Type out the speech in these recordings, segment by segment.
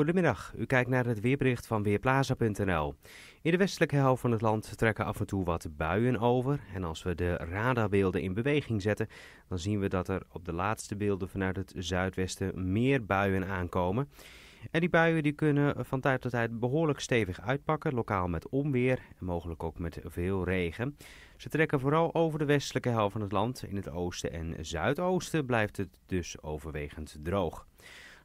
Goedemiddag, u kijkt naar het weerbericht van Weerplaza.nl. In de westelijke helft van het land trekken af en toe wat buien over. En als we de radarbeelden in beweging zetten, dan zien we dat er op de laatste beelden vanuit het zuidwesten meer buien aankomen. En die buien die kunnen van tijd tot tijd behoorlijk stevig uitpakken, lokaal met onweer en mogelijk ook met veel regen. Ze trekken vooral over de westelijke helft van het land. In het oosten en zuidoosten blijft het dus overwegend droog.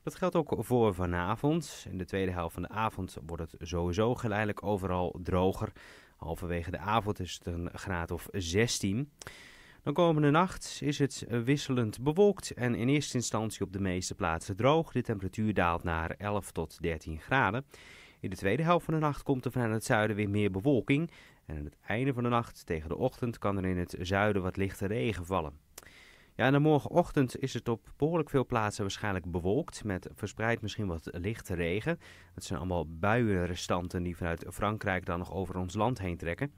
Dat geldt ook voor vanavond. In de tweede helft van de avond wordt het sowieso geleidelijk overal droger. Halverwege de avond is het een graad of 16. De komende nacht is het wisselend bewolkt en in eerste instantie op de meeste plaatsen droog. De temperatuur daalt naar 11 tot 13 graden. In de tweede helft van de nacht komt er vanuit het zuiden weer meer bewolking. En aan het einde van de nacht tegen de ochtend kan er in het zuiden wat lichte regen vallen. Ja, en morgenochtend is het op behoorlijk veel plaatsen waarschijnlijk bewolkt. Met verspreid misschien wat lichte regen. Dat zijn allemaal buienrestanten die vanuit Frankrijk dan nog over ons land heen trekken.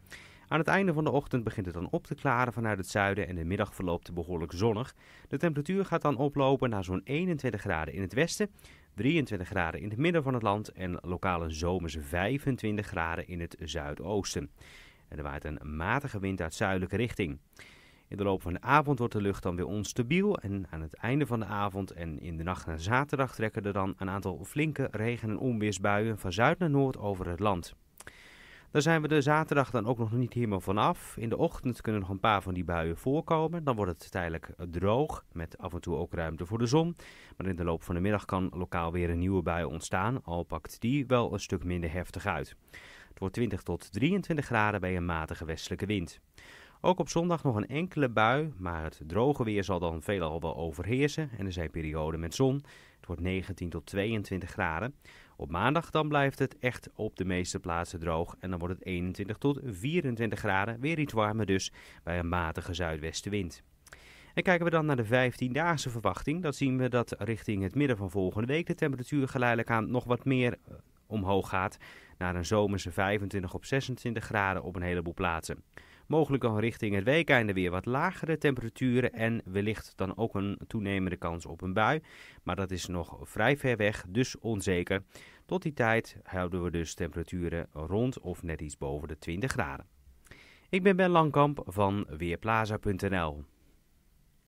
Aan het einde van de ochtend begint het dan op te klaren vanuit het zuiden en de middag verloopt behoorlijk zonnig. De temperatuur gaat dan oplopen naar zo'n 21 graden in het westen, 23 graden in het midden van het land en lokale zomers 25 graden in het zuidoosten. En er waait een matige wind uit zuidelijke richting. In de loop van de avond wordt de lucht dan weer onstabiel en aan het einde van de avond en in de nacht naar zaterdag trekken er dan een aantal flinke regen- en onweersbuien van zuid naar noord over het land. Daar zijn we de zaterdag dan ook nog niet helemaal vanaf. In de ochtend kunnen nog een paar van die buien voorkomen. Dan wordt het tijdelijk droog, met af en toe ook ruimte voor de zon. Maar in de loop van de middag kan lokaal weer een nieuwe bui ontstaan, al pakt die wel een stuk minder heftig uit. Het wordt 20 tot 23 graden bij een matige westelijke wind. Ook op zondag nog een enkele bui, maar het droge weer zal dan veelal wel overheersen en er zijn perioden met zon. Het wordt 19 tot 22 graden. Op maandag dan blijft het echt op de meeste plaatsen droog en dan wordt het 21 tot 24 graden, weer iets warmer dus, bij een matige zuidwestenwind. En kijken we dan naar de 15-daagse verwachting, dan zien we dat richting het midden van volgende week de temperatuur geleidelijk aan nog wat meer eh, omhoog gaat, naar een zomerse 25 op 26 graden op een heleboel plaatsen. Mogelijk al richting het weekeinde weer wat lagere temperaturen en wellicht dan ook een toenemende kans op een bui. Maar dat is nog vrij ver weg, dus onzeker. Tot die tijd houden we dus temperaturen rond of net iets boven de 20 graden. Ik ben Ben Langkamp van Weerplaza.nl.